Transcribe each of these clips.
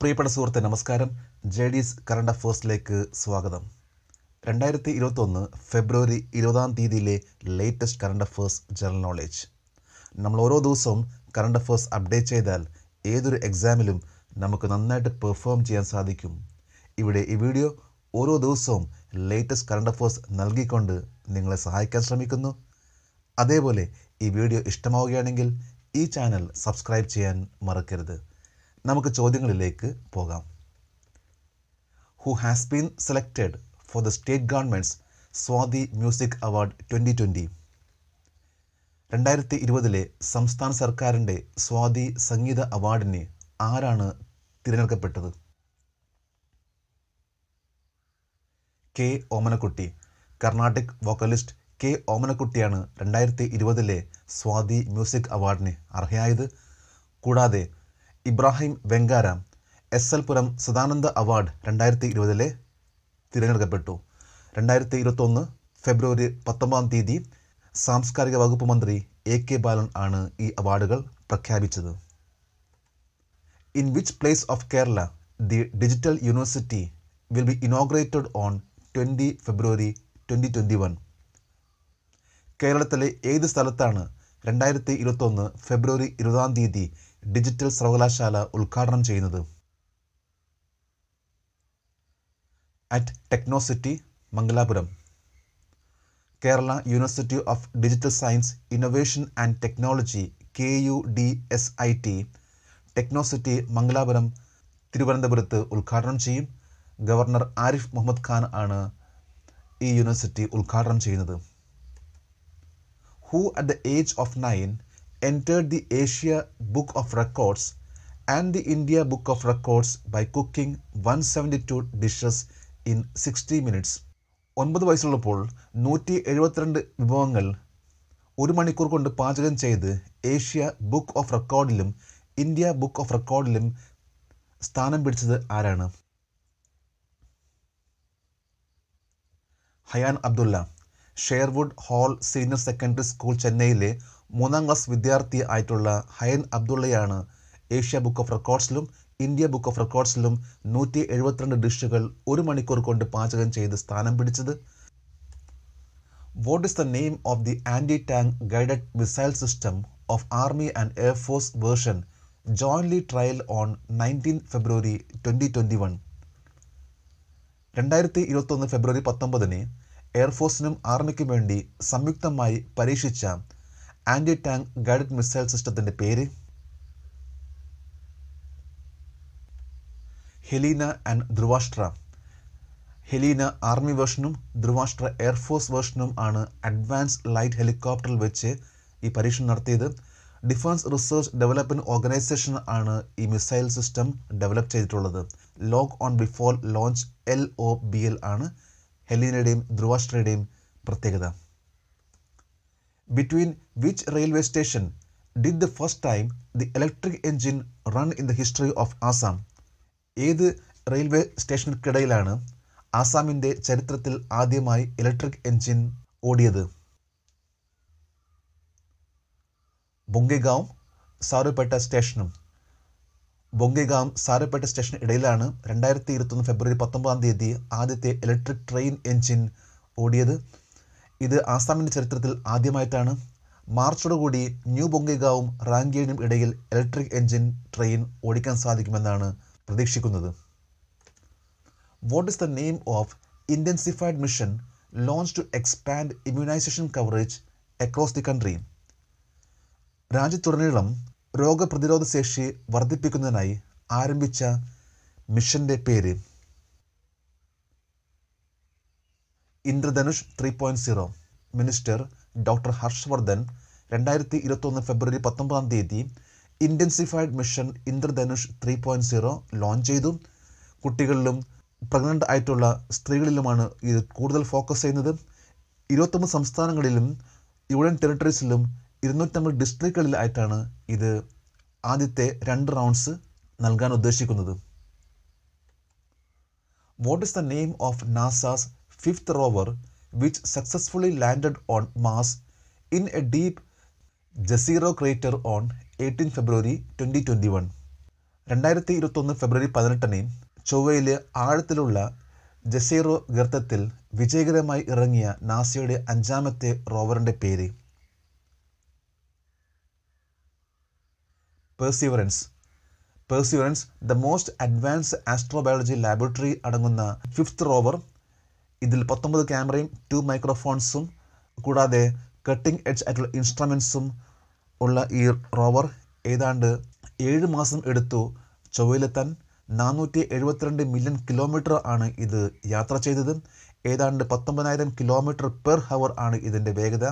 പ്രിയപ്പെട്ട സുഹൃത്തെ നമസ്കാരം ജെ ഡി എസ് കറണ്ട് അഫേഴ്സിലേക്ക് സ്വാഗതം രണ്ടായിരത്തി ഇരുപത്തൊന്ന് ഫെബ്രുവരി ഇരുപതാം തീയതിയിലെ latest current affairs general knowledge നമ്മൾ ഓരോ ദിവസവും കറണ്ട് അഫേഴ്സ് അപ്ഡേറ്റ് ചെയ്താൽ ഏതൊരു എക്സാമിലും നമുക്ക് നന്നായിട്ട് പെർഫോം ചെയ്യാൻ സാധിക്കും ഇവിടെ ഈ വീഡിയോ ഓരോ ദിവസവും ലേറ്റസ്റ്റ് കറണ്ട് അഫേഴ്സ് നൽകിക്കൊണ്ട് നിങ്ങളെ സഹായിക്കാൻ ശ്രമിക്കുന്നു അതേപോലെ ഈ വീഡിയോ ഇഷ്ടമാവുകയാണെങ്കിൽ ഈ ചാനൽ സബ്സ്ക്രൈബ് ചെയ്യാൻ മറക്കരുത് നമുക്ക് ചോദ്യങ്ങളിലേക്ക് പോകാം who has been selected for the state governments Swathi music award twenty twenty രണ്ടായിരത്തി ഇരുപതിലെ സംസ്ഥാന സർക്കാരിൻ്റെ സ്വാതി സംഗീത അവാർഡിന് ആരാണ് തിരഞ്ഞെടുക്കപ്പെട്ടത് K Omanakutty Carnatic vocalist K ഓമനക്കുട്ടിയാണ് രണ്ടായിരത്തി ഇരുപതിലെ സ്വാതി മ്യൂസിക് അവാർഡിന് അർഹയായത് കൂടാതെ Ibrahim Vengara S L Puram Sadananda award രണ്ടായിരത്തി ഇരുപതിലെ തിരഞ്ഞെടുക്കപ്പെട്ടു രണ്ടായിരത്തി ഇരുപത്തൊന്ന് ഫെബ്രുവരി പത്തൊമ്പതാം തീയതി സാംസ്കാരിക വകുപ്പ് മന്ത്രി എ കെ ബാലൻ ആണ് ഈ അവാർഡുകൾ പ്രഖ്യാപിച്ചത് in which place of Kerala the digital university will be inaugurated on twenty February twenty twenty one കേരളത്തിലെ ഏത് സ്ഥലത്താണ് രണ്ടായിരത്തി ഇരുപത്തൊന്ന് ഫെബ്രുവരി ഇരുപതാം തീയതി ഡിജിറ്റൽ സർവകലാശാല ഉദ്ഘാടനം ചെയ്യുന്നത് at Technocity Mangalapuram Kerala university of digital science innovation and technology K U D S I T Technocity Mangalapuram തിരുവനന്തപുരത്ത് ഉദ്ഘാടനം ചെയ്യും ഗവർണർ ആരിഫ് മുഹമ്മദ് ഖാൻ ആണ് ഈ യൂണിവേഴ്സിറ്റി ഉദ്ഘാടനം ചെയ്യുന്നത് who at the age of nine entered the Asia Book of Records and the India Book of Records by cooking 172 dishes in 60 minutes. ഒൻപത് വയസ്സുള്ളപ്പോൾ നൂറ്റി എഴുപത്തിരണ്ട് വിഭവങ്ങൾ ഒരു മണിക്കൂർ കൊണ്ട് പാചകം ചെയ്ത് ഏഷ്യ ബുക്ക് ഓഫ് റെക്കോർഡിലും ഇന്ത്യ ബുക്ക് ഓഫ് റെക്കോർഡിലും സ്ഥാനം പിടിച്ചത് ആരാണ് Hayan Abdulla Sherwood Hall Senior Secondary School ചെന്നൈയിലെ മൂന്നാം ക്ലാസ് വിദ്യാർത്ഥി ആയിട്ടുള്ള ഹയൻ അബ്ദുള്ളയാണ് ഏഷ്യ ബുക്ക് ഓഫ് റെക്കോർഡ്സിലും ഇന്ത്യ ബുക്ക് ഓഫ് റെക്കോർഡ്സിലും നൂറ്റി എഴുപത്തിരണ്ട് ഡിഷുകൾ ഒരു മണിക്കൂർ കൊണ്ട് പാചകം ചെയ്ത് സ്ഥാനം പിടിച്ചത് what is the name of the anti tank guided missile system of army and air force version jointly trial on nineteen February twenty twenty one രണ്ടായിരത്തി ഇരുപത്തൊന്ന് ഫെബ്രുവരി പത്തൊമ്പതിന് എയർഫോഴ്സിനും ആർമിക്കും വേണ്ടി സംയുക്തമായി പരീക്ഷിച്ച ആൻറ്റി ടാങ്ക് ഗൈഡഡ് മിസൈൽ സിസ്റ്റത്തിൻ്റെ പേര് ഹെലീന ആൻഡ് ധ്രുവാഷ്ട്ര ഹെലീന ആർമി വേർഷനും ധ്രുവാഷ്ട്ര എയർഫോഴ്സ് വേർഷനും ആണ് അഡ്വാൻസ് ലൈറ്റ് ഹെലികോപ്റ്ററിൽ വെച്ച് ഈ പരീക്ഷണം നടത്തിയത് ഡിഫൻസ് റിസർച്ച് ഡെവലപ്മെൻറ്റ് ഓർഗനൈസേഷൻ ആണ് ഈ മിസൈൽ സിസ്റ്റം ഡെവലപ്പ് ചെയ്തിട്ടുള്ളത് lock on before launch L O B L ആണ് ഹെലീനയുടെയും ധ്രുവാഷ്ട്രയുടെയും പ്രത്യേകത between which railway station did the first time the electric engine run in the history of Assam ഏത് railway സ്റ്റേഷനുക്കിടയിലാണ് ആസാമിൻ്റെ ചരിത്രത്തിൽ ആദ്യമായി ഇലക്ട്രിക് എൻജിൻ ഓടിയത് ബൊങ്കേഗാവും സാറുപേട്ട സ്റ്റേഷനും ബൊങ്കൈഗാം സാരപ്പേട്ട സ്റ്റേഷൻ ഇടയിലാണ് രണ്ടായിരത്തി ഇരുപത്തൊന്ന് ഫെബ്രുവരി പത്തൊമ്പതാം തീയതി ആദ്യത്തെ ഇലക്ട്രിക് ട്രെയിൻ എഞ്ചിൻ ഓടിയത് ഇത് ആസാമിൻ്റെ ചരിത്രത്തിൽ ആദ്യമായിട്ടാണ് മാർച്ചോടുകൂടി ന്യൂ ബൊങ്കൈഗാവും റാങ്കേനും ഇടയിൽ ഇലക്ട്രിക് എഞ്ചിൻ ട്രെയിൻ ഓടിക്കാൻ സാധിക്കുമെന്നാണ് പ്രതീക്ഷിക്കുന്നത് what is the name of intensified mission launch to expand immunisation coverage across the country രാജ്യത്തുടനീളം രോഗപ്രതിരോധ ശേഷി വർദ്ധിപ്പിക്കുന്നതിനായി ആരംഭിച്ച മിഷന്റെ പേര് Indradhanush three point zero minister doctor Harshvardhan രണ്ടായിരത്തി ഇരുപത്തൊന്ന് ഫെബ്രുവരി പത്തൊമ്പതാം തീയതി intensified mission Indradhanush three point zero launch ചെയ്തു കുട്ടികളിലും പ്രഗ്നൻ്റ് ആയിട്ടുള്ള സ്ത്രീകളിലുമാണ് ഇത് കൂടുതൽ ഫോക്കസ് ചെയ്യുന്നത് ഇരുപത്തൊന്ന് സംസ്ഥാനങ്ങളിലും യൂണിയൻ ടെറിട്ടറീസിലും ഇരുന്നൂറ്റമ്പത് ഡിസ്ട്രിക്റ്റുകളിലായിട്ടാണ് ഇത് ആദ്യത്തെ രണ്ട് റൗണ്ട്സ് നൽകാൻ ഉദ്ദേശിക്കുന്നത് what is the name of NASA's fifth rover which successfully landed on Mars in a deep Jezero crater on eighteen February twenty twenty one രണ്ടായിരത്തി ഇരുപത്തൊന്ന് ഫെബ്രുവരി പതിനെട്ടിന് ചൊവ്വയിലെ ആഴത്തിലുള്ള ജസീറോ ഗർത്തത്തിൽ വിജയകരമായി ഇറങ്ങിയ നാസയുടെ അഞ്ചാമത്തെ റോവറിൻ്റെ പേര് Perseverance Perseverance the most advanced astrobiology laboratory അടങ്ങുന്ന ഫിഫ്ത്ത് റോവർ ഇതിൽ പത്തൊമ്പത് ക്യാമറയും ടു മൈക്രോഫോൺസും കൂടാതെ കട്ടിംഗ് എഡ്ജ് ആയിട്ടുള്ള ഇൻസ്ട്രുമെൻസും ഉള്ള ഈ റോവർ ഏതാണ്ട് ഏഴ് മാസം എടുത്തു ചൊവ്വയിലെത്താൻ നാനൂറ്റി എഴുപത്തിരണ്ട് മില്യൺ കിലോമീറ്റർ ആണ് ഇത് യാത്ര ചെയ്തത് ഏതാണ്ട് പത്തൊമ്പതിനായിരം കിലോമീറ്റർ പെർ ഹവർ ആണ് ഇതിൻ്റെ വേഗത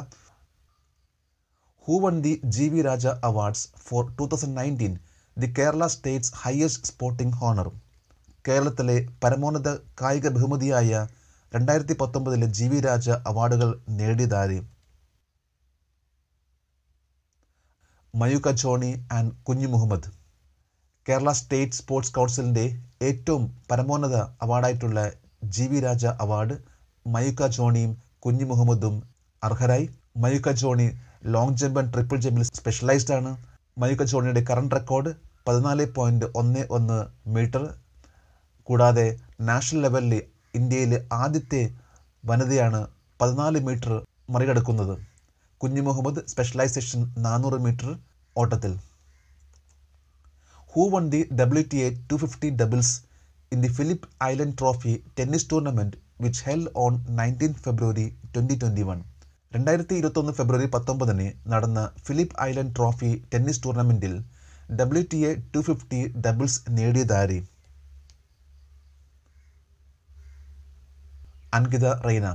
who won the G V Raja awards for two thousand nineteen the Kerala state's highest sporting honour കേരളത്തിലെ പരമോന്നത കായിക ബഹുമതിയായ രണ്ടായിരത്തി പത്തൊമ്പതിലെ ജി വി രാജ അവാർഡുകൾ നേടിയതാര് മയൂക ജോണി ആൻഡ് കുഞ്ഞു മുഹമ്മദ് കേരള സ്റ്റേറ്റ് സ്പോർട്സ് കൗൺസിലിൻ്റെ ഏറ്റവും പരമോന്നത അവാർഡായിട്ടുള്ള G V Raja award Mayookha ജോണിയും കുഞ്ഞു മുഹമ്മദും അർഹരായി Mayookha Johny long jump and triple ജമ്പിൽ സ്പെഷ്യലൈസ്ഡ് ആണ് മൈക്കൽ ചോണിയുടെ കറണ്ട് റെക്കോർഡ് പതിനാല് പോയിൻറ്റ് ഒന്ന് ഒന്ന് മീറ്റർ കൂടാതെ നാഷണൽ ലെവലിൽ ഇന്ത്യയിലെ ആദ്യത്തെ വനിതയാണ് പതിനാല് മീറ്റർ മറികടക്കുന്നത് കുഞ്ഞു മുഹമ്മദ് സ്പെഷ്യലൈസേഷൻ നാനൂറ് മീറ്റർ ഓട്ടത്തിൽ who won the W T A two fifty doubles in the Phillip Island trophy tennis tournament which held on nineteen February twenty twenty one രണ്ടായിരത്തി ഇരുപത്തൊന്ന് ഫെബ്രുവരി പത്തൊമ്പതിന് നടന്ന ഫിലിപ്പ് ഐലൻഡ് ട്രോഫി ടെന്നീസ് ടൂർണമെൻറ്റിൽ W T A two fifty doubles നേടിയതാരി അൻകിത റൈന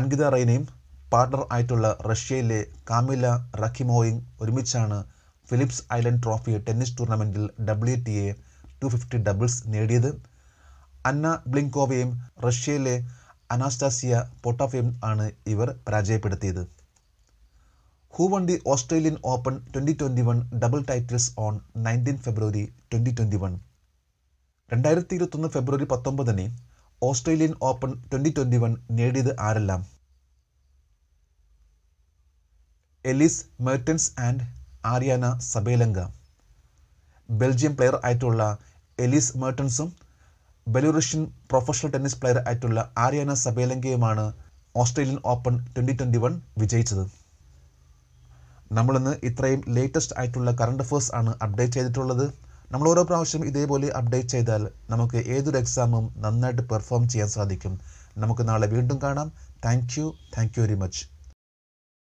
അൻകിത റൈനയും partner ആയിട്ടുള്ള റഷ്യയിലെ കാമില റഖിമോയും ഒരുമിച്ചാണ് ഫിലിപ്സ് ഐലൻഡ് ട്രോഫി ടെന്നീസ് ടൂർണമെൻറ്റിൽ W T A two fifty doubles നേടിയത് അന്ന ബ്ലിങ്കോവയും റഷ്യയിലെ അനാസ്റ്റാസിയ പൊട്ടോഫിയം ആണ് ഇവർ പരാജയപ്പെടുത്തിയത് who won the Australian Open twenty twenty one double titles on nineteen February twenty twenty one രണ്ടായിരത്തി ഇരുപത്തൊന്ന് ഫെബ്രുവരി പത്തൊമ്പതിന് Australian Open twenty twenty one നേടിയത് ആരെല്ലാം Elise Mertens and Aryna Sabalenka Belgium player ആയിട്ടുള്ള എലിസ് മെർട്ടൻസും ബലുറഷ്യൻ പ്രൊഫഷണൽ ടെന്നീസ് പ്ലെയർ ആയിട്ടുള്ള Aryna സബേലങ്കയുമാണ് Australian Open twenty twenty one വിജയിച്ചത് നമ്മളിന്ന് ഇത്രയും ലേറ്റസ്റ്റ് ആയിട്ടുള്ള കറണ്ട് അഫേഴ്സ് ആണ് അപ്ഡേറ്റ് ചെയ്തിട്ടുള്ളത് നമ്മൾ ഓരോ പ്രാവശ്യം ഇതേപോലെ അപ്ഡേറ്റ് ചെയ്താൽ നമുക്ക് ഏതൊരു എക്സാമും നന്നായിട്ട് പെർഫോം ചെയ്യാൻ സാധിക്കും നമുക്ക് നാളെ വീണ്ടും കാണാം thank you thank you very much